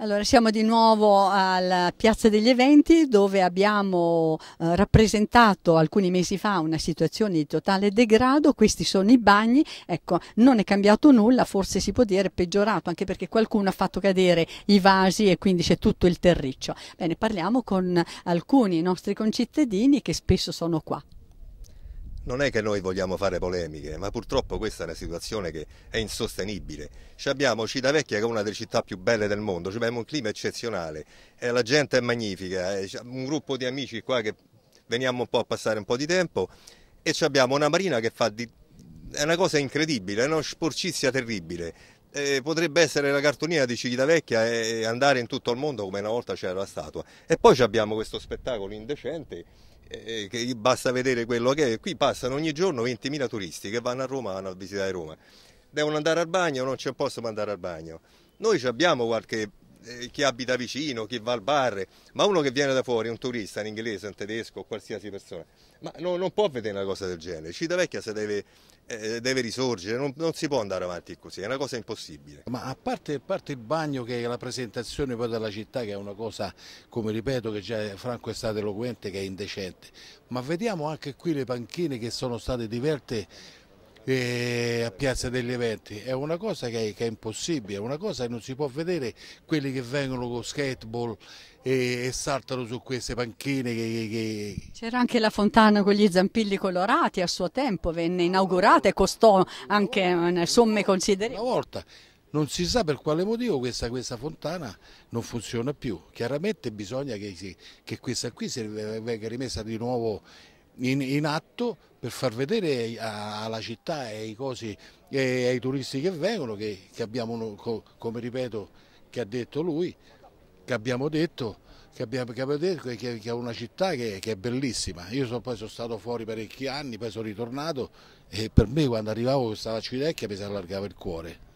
Allora, siamo di nuovo alla Piazza degli Eventi dove abbiamo eh, rappresentato alcuni mesi fa una situazione di totale degrado, questi sono i bagni, ecco, non è cambiato nulla, forse si può dire peggiorato, anche perché qualcuno ha fatto cadere i vasi e quindi c'è tutto il terriccio. Bene, parliamo con alcuni nostri concittadini che spesso sono qua. Non è che noi vogliamo fare polemiche, ma purtroppo questa è una situazione che è insostenibile. Ci abbiamo Civitavecchia che è una delle città più belle del mondo, abbiamo un clima eccezionale, la gente è magnifica, è eh, un gruppo di amici qua che veniamo un po' a passare un po' di tempo e abbiamo una marina che fa di... è una cosa incredibile, è una sporcizia terribile. Eh, potrebbe essere la cartonina di Civitavecchia e andare in tutto il mondo come una volta c'era la statua. E poi abbiamo questo spettacolo indecente eh, eh basta vedere quello che è, qui passano ogni giorno 20.000 turisti che vanno a Roma, vanno a visitare Roma, devono andare al bagno, non c'è un posto per andare al bagno. Noi abbiamo qualche eh, chi abita vicino, chi va al bar, ma uno che viene da fuori, un turista, un inglese, un tedesco, qualsiasi persona, ma no, non può vedere una cosa del genere. Civitavecchia se deve, eh, deve risorgere, non, non, si può andare avanti così, è una cosa impossibile. Ma a parte, a parte, il bagno che è la presentazione poi della città, che è una cosa, come ripeto, che già Franco è stato eloquente, che è indecente, ma vediamo anche qui le panchine che sono state diverte eh, a Piazza degli Eventi, è una cosa che è, che è, impossibile, è una cosa che non si può vedere quelli che vengono con skateball e, e saltano su queste panchine. Che... C'era anche la fontana con gli zampilli colorati a suo tempo, venne inaugurata e costò anche eh, somme considerevoli. Una volta non si sa per quale motivo questa, questa, fontana non funziona più. Chiaramente bisogna che, che questa qui venga rimessa di nuovo in, in atto per far vedere alla città e ai, cosi, e ai turisti che vengono che, che, abbiamo, come ripeto, che ha detto lui, che abbiamo detto che abbiamo detto che è una città che, che è bellissima. Io sono, poi sono stato fuori parecchi anni, poi sono ritornato e per me quando arrivavo stava a Civitecchia mi si allargava il cuore.